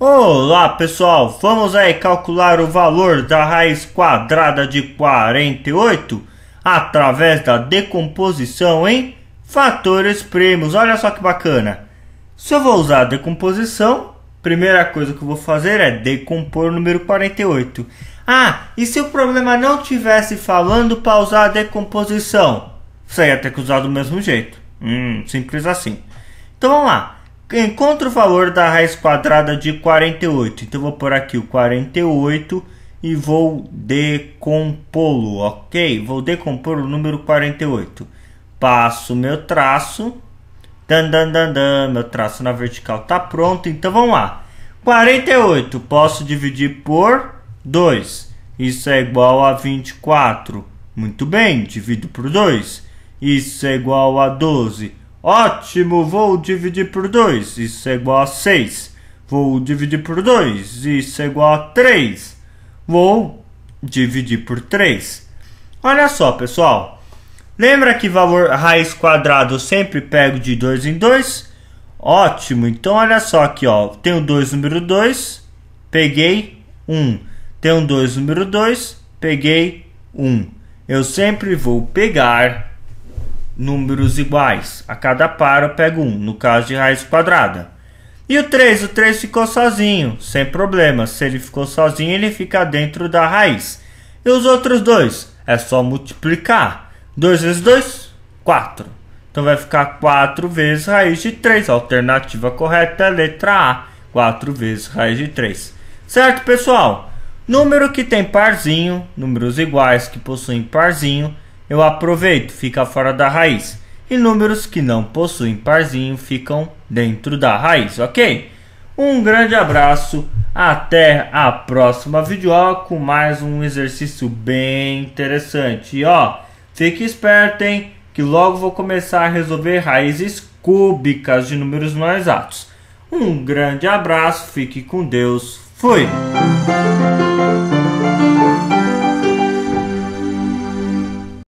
Olá pessoal, vamos aí calcular o valor da raiz quadrada de 48 através da decomposição em fatores primos. Olha só que bacana. Se eu vou usar a decomposição, primeira coisa que eu vou fazer é decompor o número 48. Ah, e se o problema não tivesse falando para usar a decomposição? Você ia ter que usar do mesmo jeito. Hum, simples assim. Então vamos lá encontro o valor da raiz quadrada de 48. Então, vou por aqui o 48 e vou decompô-lo, ok? Vou decompor o número 48. Passo meu traço. Dan, dan, dan, dan. Meu traço na vertical está pronto. Então, vamos lá. 48 posso dividir por 2. Isso é igual a 24. Muito bem, divido por 2. Isso é igual a 12 Ótimo, vou dividir por 2, isso é igual a 6. Vou dividir por 2, isso é igual a 3. Vou dividir por 3. Olha só, pessoal. Lembra que valor raiz quadrado eu sempre pego de 2 em 2? Ótimo, então olha só aqui, ó. Tem o 2 número 2, peguei 1. Um. Tem o 2 número 2, peguei 1. Um. Eu sempre vou pegar números iguais. A cada par eu pego um, no caso de raiz quadrada. E o 3? O 3 ficou sozinho, sem problema. Se ele ficou sozinho, ele fica dentro da raiz. E os outros dois? É só multiplicar. 2 vezes 2, 4. Então vai ficar 4 vezes raiz de 3. A alternativa correta é a letra A. 4 vezes raiz de 3. Certo, pessoal? Número que tem parzinho, números iguais que possuem parzinho, eu aproveito, fica fora da raiz. E números que não possuem parzinho ficam dentro da raiz, ok? Um grande abraço, até a próxima videoaula com mais um exercício bem interessante. E ó, fique esperto, hein? Que logo vou começar a resolver raízes cúbicas de números não exatos. Um grande abraço, fique com Deus, fui!